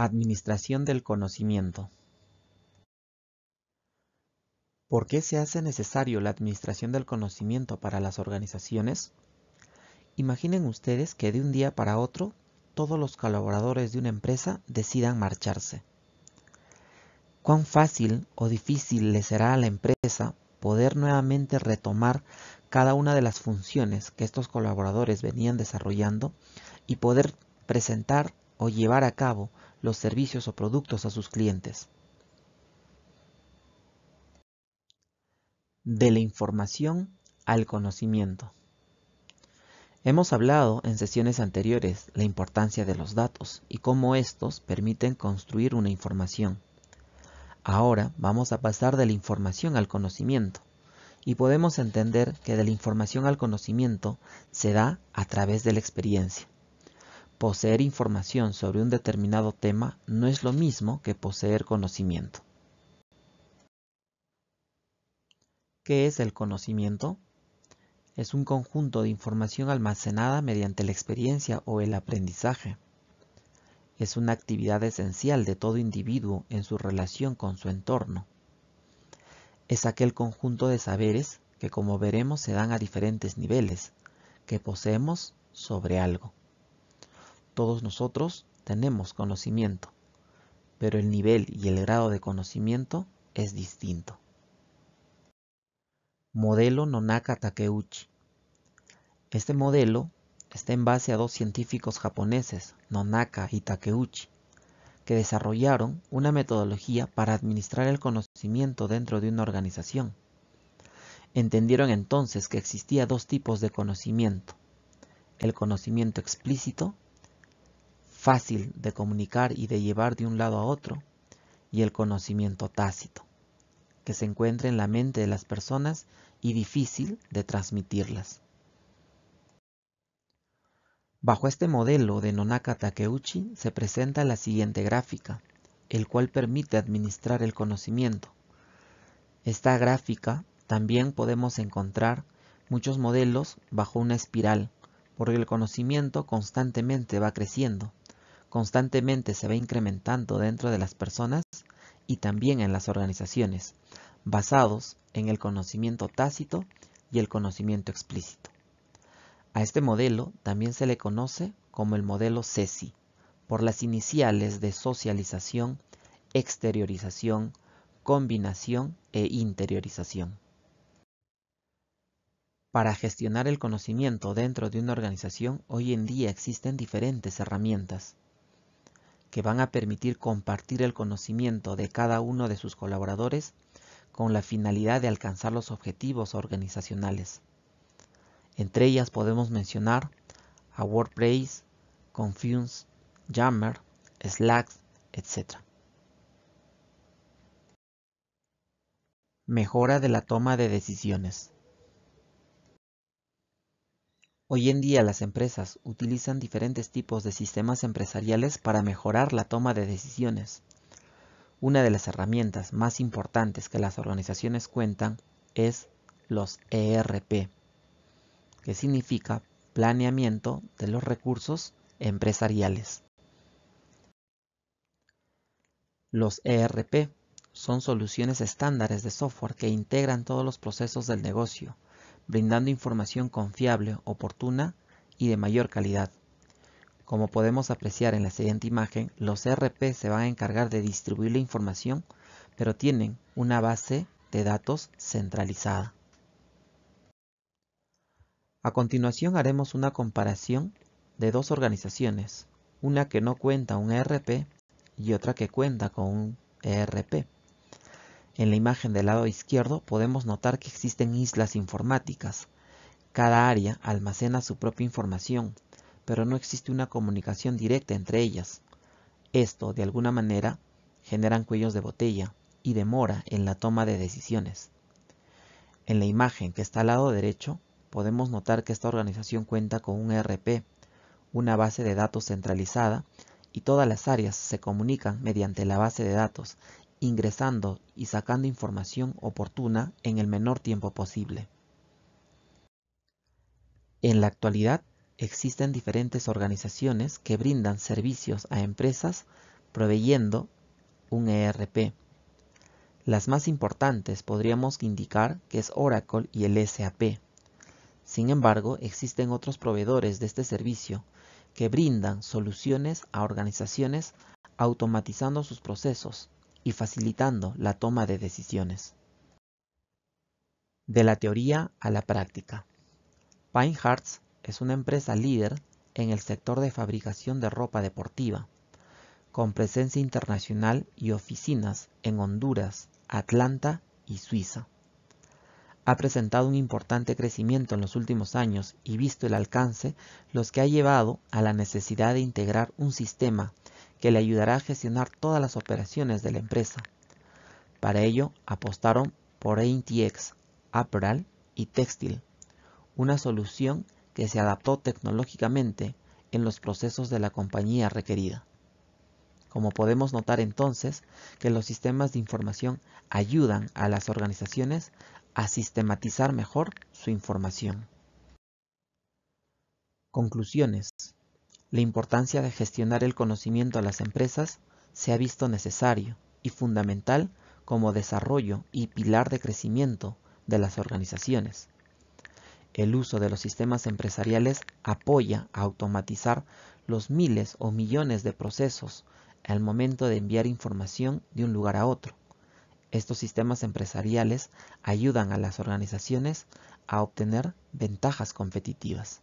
Administración del conocimiento. ¿Por qué se hace necesario la administración del conocimiento para las organizaciones? Imaginen ustedes que de un día para otro todos los colaboradores de una empresa decidan marcharse. ¿Cuán fácil o difícil le será a la empresa poder nuevamente retomar cada una de las funciones que estos colaboradores venían desarrollando y poder presentar o llevar a cabo los servicios o productos a sus clientes. De la información al conocimiento. Hemos hablado en sesiones anteriores la importancia de los datos y cómo estos permiten construir una información. Ahora vamos a pasar de la información al conocimiento y podemos entender que de la información al conocimiento se da a través de la experiencia. Poseer información sobre un determinado tema no es lo mismo que poseer conocimiento. ¿Qué es el conocimiento? Es un conjunto de información almacenada mediante la experiencia o el aprendizaje. Es una actividad esencial de todo individuo en su relación con su entorno. Es aquel conjunto de saberes que como veremos se dan a diferentes niveles, que poseemos sobre algo. Todos nosotros tenemos conocimiento, pero el nivel y el grado de conocimiento es distinto. Modelo Nonaka Takeuchi. Este modelo está en base a dos científicos japoneses, Nonaka y Takeuchi, que desarrollaron una metodología para administrar el conocimiento dentro de una organización. Entendieron entonces que existía dos tipos de conocimiento, el conocimiento explícito fácil de comunicar y de llevar de un lado a otro, y el conocimiento tácito, que se encuentra en la mente de las personas y difícil de transmitirlas. Bajo este modelo de Nonaka Takeuchi se presenta la siguiente gráfica, el cual permite administrar el conocimiento. Esta gráfica también podemos encontrar muchos modelos bajo una espiral, porque el conocimiento constantemente va creciendo, constantemente se va incrementando dentro de las personas y también en las organizaciones, basados en el conocimiento tácito y el conocimiento explícito. A este modelo también se le conoce como el modelo CECI, por las iniciales de socialización, exteriorización, combinación e interiorización. Para gestionar el conocimiento dentro de una organización, hoy en día existen diferentes herramientas que van a permitir compartir el conocimiento de cada uno de sus colaboradores con la finalidad de alcanzar los objetivos organizacionales. Entre ellas podemos mencionar a WordPress, Confuse, Jammer, Slack, etc. Mejora de la toma de decisiones. Hoy en día las empresas utilizan diferentes tipos de sistemas empresariales para mejorar la toma de decisiones. Una de las herramientas más importantes que las organizaciones cuentan es los ERP, que significa planeamiento de los recursos empresariales. Los ERP son soluciones estándares de software que integran todos los procesos del negocio, brindando información confiable, oportuna y de mayor calidad. Como podemos apreciar en la siguiente imagen, los RP se van a encargar de distribuir la información, pero tienen una base de datos centralizada. A continuación haremos una comparación de dos organizaciones, una que no cuenta un ERP y otra que cuenta con un ERP. En la imagen del lado izquierdo podemos notar que existen islas informáticas. Cada área almacena su propia información, pero no existe una comunicación directa entre ellas. Esto, de alguna manera, generan cuellos de botella y demora en la toma de decisiones. En la imagen que está al lado derecho, podemos notar que esta organización cuenta con un ERP, una base de datos centralizada, y todas las áreas se comunican mediante la base de datos ingresando y sacando información oportuna en el menor tiempo posible. En la actualidad existen diferentes organizaciones que brindan servicios a empresas proveyendo un ERP. Las más importantes podríamos indicar que es Oracle y el SAP. Sin embargo, existen otros proveedores de este servicio que brindan soluciones a organizaciones automatizando sus procesos, y facilitando la toma de decisiones. De la teoría a la práctica. pine hearts es una empresa líder en el sector de fabricación de ropa deportiva, con presencia internacional y oficinas en Honduras, Atlanta y Suiza. Ha presentado un importante crecimiento en los últimos años y visto el alcance, los que ha llevado a la necesidad de integrar un sistema que le ayudará a gestionar todas las operaciones de la empresa. Para ello apostaron por ATX, Apparel y Textil, una solución que se adaptó tecnológicamente en los procesos de la compañía requerida. Como podemos notar entonces que los sistemas de información ayudan a las organizaciones a sistematizar mejor su información. Conclusiones la importancia de gestionar el conocimiento a las empresas se ha visto necesario y fundamental como desarrollo y pilar de crecimiento de las organizaciones. El uso de los sistemas empresariales apoya a automatizar los miles o millones de procesos al momento de enviar información de un lugar a otro. Estos sistemas empresariales ayudan a las organizaciones a obtener ventajas competitivas.